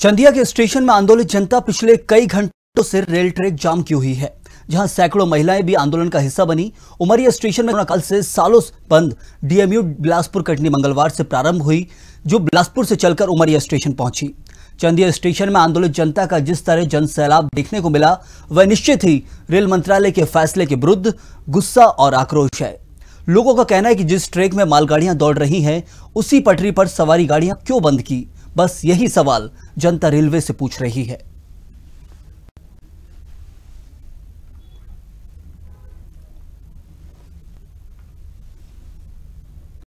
चंदिया के स्टेशन में आंदोलित जनता पिछले कई घंटों से रेल ट्रैक जाम की हुई है जहां सैकड़ों महिलाएं भी आंदोलन का हिस्सा बनी उमरिया स्टेशन में कल से सालों बंद डीएमयू बिलासपुर कटनी मंगलवार से प्रारंभ हुई जो बिलासपुर से चलकर उमरिया स्टेशन पहुंची चंदिया स्टेशन में आंदोलित जनता का जिस तरह जन सैलाब देखने को मिला वह निश्चित ही रेल मंत्रालय के फैसले के विरुद्ध गुस्सा और आक्रोश है लोगों का कहना है कि जिस ट्रैक में मालगाड़ियां दौड़ रही हैं उसी पटरी पर सवारी गाड़ियां क्यों बंद की बस यही सवाल जनता रेलवे से पूछ रही है